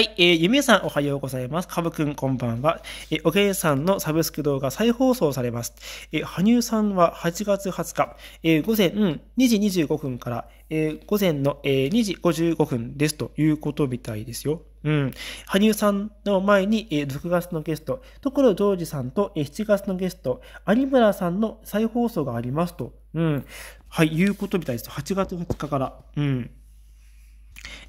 はい、えー、ゆみえさんおはようございます。かぶくんこんばんは。えー、おげんさんのサブスク動画再放送されます。えー、羽生さんは8月20日、えー、午前2時25分から、えー、午前の、えー、2時55分ですということみたいですよ。うん。羽生さんの前に、えー、6月のゲスト、所ジョージさんと、えー、7月のゲスト、有村さんの再放送がありますと。うん。はい、いうことみたいです。8月20日から。うん。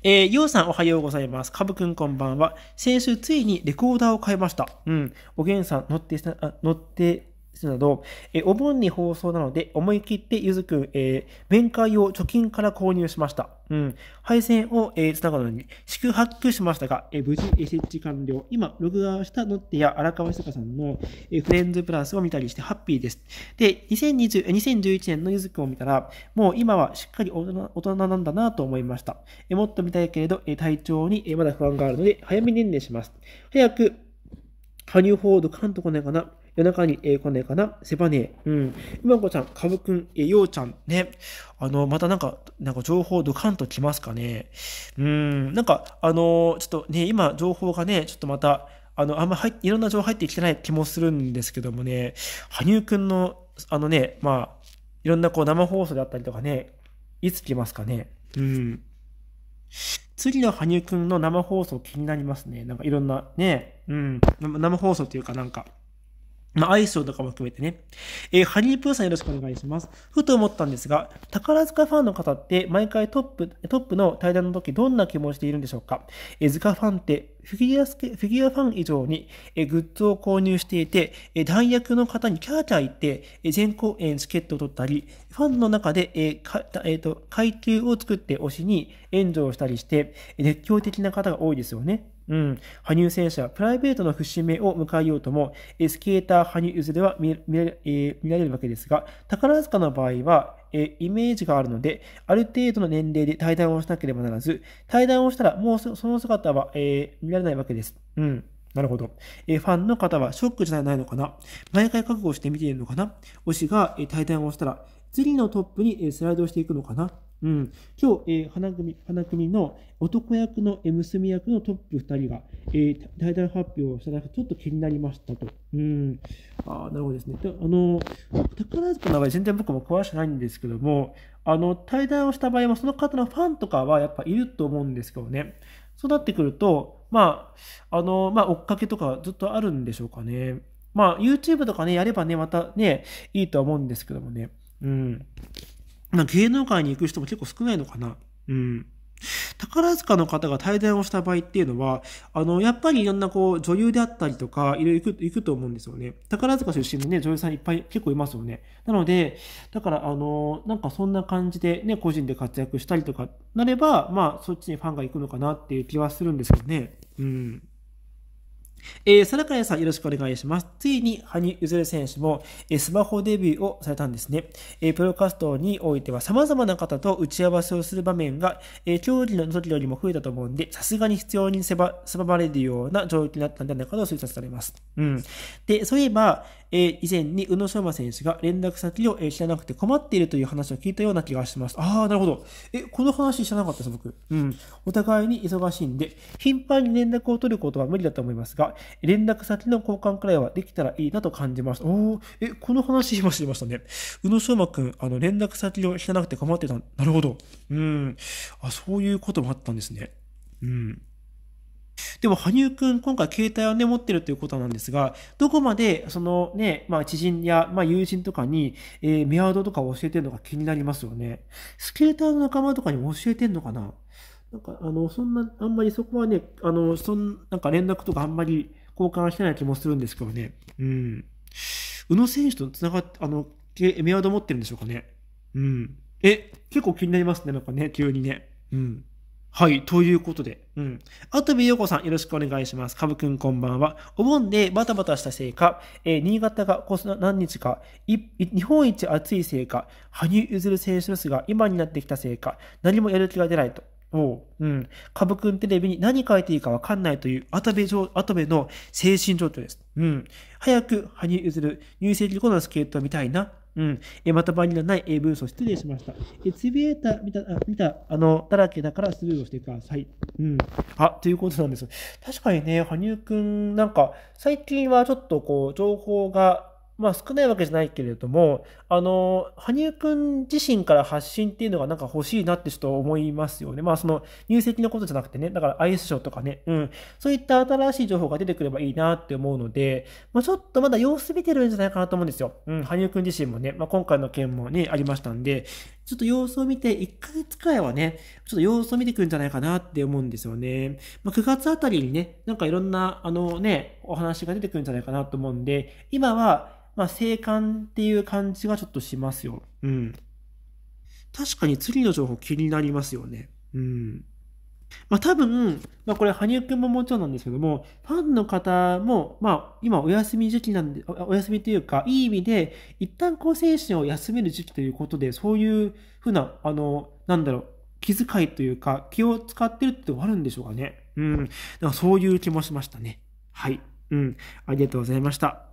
えー、ようさんおはようございます。かぶくんこんばんは。先週ついにレコーダーを買いました。うん。おげんさん乗って、乗ってすなど、えお盆に放送なので、思い切ってゆずくん、えー、面会を貯金から購入しました。うん。配線を、えー、つながるのに、宿泊しましたが、えー、無事、え設置完了。今、録画したノッテや荒川久さんの、えー、フレンズプラスを見たりしてハッピーです。で、2020 2011年のゆずくんを見たら、もう今はしっかり大人大人なんだなと思いました。えもっと見たいけれど、え体調に、えまだ不安があるので、早めに年齢します。早く、羽生報道、かんとこないかな。夜中に、えー、来ないかなセバネうん。今子ちゃん、かぶくん、えー、ようちゃん、ね。あの、またなんか、なんか情報ドカンと来ますかね。うん、なんか、あのー、ちょっとね、今、情報がね、ちょっとまた、あの、あんま入いろんな情報入ってきてない気もするんですけどもね、羽生くんの、あのね、まあ、いろんなこう生放送であったりとかね、いつ来ますかね。うん。次の羽生くんの生放送気になりますね。なんかいろんなね、うん、生放送っていうかなんか、まあ、アイスとかも含めてね。えー、ハリープーさんよろしくお願いします。ふと思ったんですが、宝塚ファンの方って毎回トップ、トップの対談の時どんな気持ちでいるんでしょうかえー、塚ファンってフィギュアスケ、フィギュアファン以上に、えー、グッズを購入していて、えー、弾薬の方にキャーキャー言って、えー、全公演チケットを取ったり、ファンの中で、えー、か、えっ、ー、と、階級を作って推しに援助をしたりして、熱狂的な方が多いですよね。うん、羽生選手はプライベートの節目を迎えようとも、スケーター羽生結弦は見られ,、え見られるわけですが、宝塚の場合は、えイメージがあるので、ある程度の年齢で対談をしなければならず、対談をしたらもうその姿は、え見られないわけです。うん。なるほど。えファンの方はショックじゃないのかな毎回覚悟して見ているのかな推しが、え対談をしたら、次のトップに、えスライドしていくのかなうん、今日、えー、花組花組の男役の娘役のトップ2人が、えー、対談発表をした中、ちょっと気になりましたと。うん、あなるほどですね。であの宝塚の場合、全然僕も詳しくないんですけども、あの対談をした場合も、その方のファンとかはやっぱいると思うんですけどね。そうなってくると、まあ、あの、まあ、追っかけとかずっとあるんでしょうかね。まあ、YouTube とかね、やればね、またね、いいとは思うんですけどもね。うん。まあ、芸能界に行く人も結構少ないのかな。うん。宝塚の方が対談をした場合っていうのは、あの、やっぱりいろんなこう、女優であったりとか、いろいろ行く、行くと思うんですよね。宝塚出身のね、女優さんいっぱい結構いますよね。なので、だからあの、なんかそんな感じでね、個人で活躍したりとかなれば、まあ、そっちにファンが行くのかなっていう気はするんですけどね。うん。えー、かやさんよろしくお願いします。ついに羽生結弦選手も、えー、スマホデビューをされたんですね。えー、プロ活動においては様々な方と打ち合わせをする場面が、えー、競技の時よりも増えたと思うんで、さすがに必要に狭まれるような状況になったんじゃないかと推察されます。うん。で、そういえば、え以前に宇野昌磨選手が連絡先を知らなくて困っているという話を聞いたような気がします。ああ、なるほど。え、この話知らなかったです、僕。うん。お互いに忙しいんで、頻繁に連絡を取ることは無理だと思いますが、連絡先の交換くらいはできたらいいなと感じます。おお、え、この話今知りましたね。宇野昌磨くん、あの、連絡先を知らなくて困ってた。なるほど。うん。あ、そういうこともあったんですね。うん。でも、羽生くん、今回携帯をね、持ってるということなんですが、どこまで、そのね、まあ、知人や、まあ、友人とかに、えー、メアドとかを教えてるのか気になりますよね。スケーターの仲間とかにも教えてんのかななんか、あの、そんな、あんまりそこはね、あの、そん、なんか連絡とかあんまり交換してない気もするんですけどね。うん。宇野選手と繋がって、あの、メアド持ってるんでしょうかね。うん。え、結構気になりますね、なんかね、急にね。うん。はい。ということで。うん。あとびよこさん、よろしくお願いします。かぶくんこんばんは。お盆でバタバタしたせいか、えー、新潟がこそ何日か、い、日本一暑いせいか、羽生結弦選手ですが今になってきたせいか、何もやる気が出ないと。おう。うん。かぶくんテレビに何書いていいかわかんないという、あとべあとべの精神状況です。うん。早く、羽生結弦、入籍後のスケートを見たいな。うん。え、まとまりのないー文章失礼しました。え、つぶえた、見た、あ見た、あの、だらけだからスルーをしてください。うん。あ、ということなんです。確かにね、羽生くん、なんか、最近はちょっとこう、情報がまあ少ないわけじゃないけれども、あの、羽生くん自身から発信っていうのがなんか欲しいなってちょっと思いますよね。まあその入籍のことじゃなくてね、だからアイスショーとかね、うん、そういった新しい情報が出てくればいいなって思うので、まあちょっとまだ様子見てるんじゃないかなと思うんですよ。うん、羽生くん自身もね、まあ今回の件もね、ありましたんで、ちょっと様子を見て、1ヶ月くらいはね、ちょっと様子を見てくるんじゃないかなって思うんですよね。まあ、9月あたりにね、なんかいろんな、あのね、お話が出てくるんじゃないかなと思うんで、今は、まあ、生還っていう感じがちょっとしますよ。うん。確かに次の情報気になりますよね。うん。まあ、多分、まあ、これ、羽生くんももちろんなんですけども、ファンの方も、まあ、今お休み時期なんで、お休みというか、いい意味で、一旦こう、精神を休める時期ということで、そういうふうな、あの、なんだろう、気遣いというか、気を使ってるってあるんでしょうかね。うん。だからそういう気もしましたね。はい。うん。ありがとうございました。